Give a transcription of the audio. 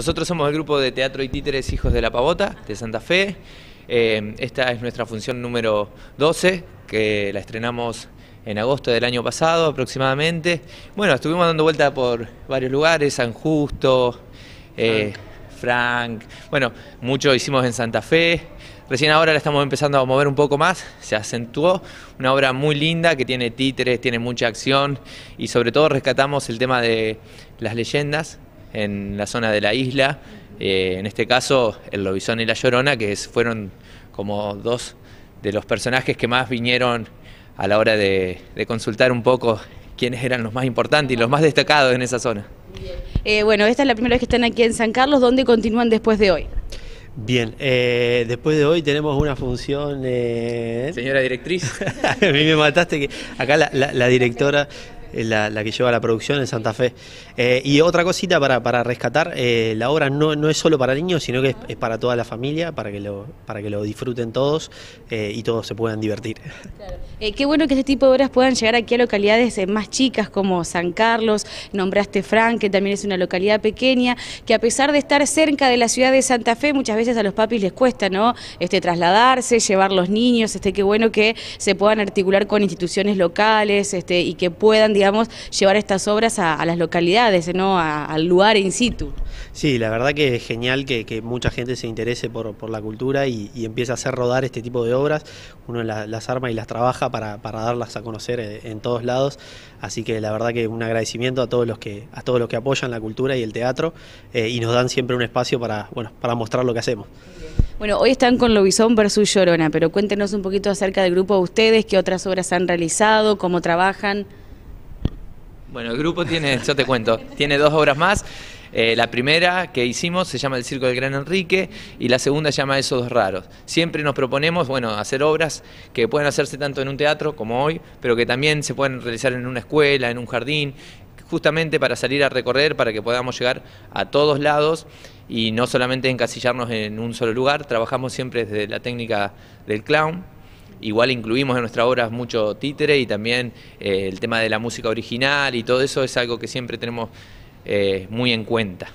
Nosotros somos el grupo de teatro y títeres Hijos de la Pavota de Santa Fe. Eh, esta es nuestra función número 12, que la estrenamos en agosto del año pasado aproximadamente. Bueno, estuvimos dando vuelta por varios lugares, San Justo, eh, Frank. Bueno, mucho hicimos en Santa Fe. Recién ahora la estamos empezando a mover un poco más, se acentuó. Una obra muy linda que tiene títeres, tiene mucha acción y sobre todo rescatamos el tema de las leyendas en la zona de la isla, eh, en este caso el Lobizón y la Llorona, que fueron como dos de los personajes que más vinieron a la hora de, consultar un poco quiénes eran los más importantes y los más destacados en esa zona. Eh, bueno, esta es la primera vez que están aquí en San Carlos, ¿dónde continúan después de hoy? Bien, eh, después de hoy tenemos una función... Señora directriz. a mí me mataste que acá la directora... Eh, la, la, que lleva la producción en Santa Fe. Eh, y otra cosita para, para rescatar, eh, la obra no, no, es solo para niños, sino que es, para toda la familia, para que lo, para que lo disfruten todos y todos se puedan divertir. qué bueno que este tipo de obras puedan llegar aquí a localidades más chicas como San Carlos, nombraste Frank, que también es una localidad pequeña, que a pesar de estar cerca de la ciudad de Santa Fe, muchas veces a los papis les cuesta ¿no? este, trasladarse, llevar los niños, este, qué bueno que se puedan articular con instituciones locales este, y que puedan digamos, llevar estas obras a, las localidades, ¿no? al lugar in situ. Sí, la verdad que es genial que, mucha gente se interese por, la cultura y, empiece a hacer rodar este tipo de obras. Uno las arma y las trabaja para, darlas a conocer eh, en todos lados. Así que la verdad que un agradecimiento a todos los que, a todos los que apoyan la cultura y el teatro eh, y nos dan siempre un espacio para, bueno, para mostrar lo que hacemos. Bueno, hoy están con Lobizón versus Llorona, pero cuéntenos un poquito acerca del grupo de ustedes, qué otras obras han realizado, cómo trabajan. Bueno, el grupo tiene, yo te cuento, tiene dos obras más. Eh, la primera que hicimos se llama El Circo del Gran Enrique y la segunda se llama Esos dos raros. Siempre nos proponemos, bueno, hacer obras que pueden hacerse tanto en un teatro como hoy, pero que también se pueden realizar en una escuela, en un jardín, justamente para salir a recorrer, para que podamos llegar a todos lados y no solamente encasillarnos en un solo lugar. Trabajamos siempre desde la técnica del clown igual incluimos en nuestras obras mucho títere y también eh, el tema de la música original y todo eso es algo que siempre tenemos eh, muy en cuenta.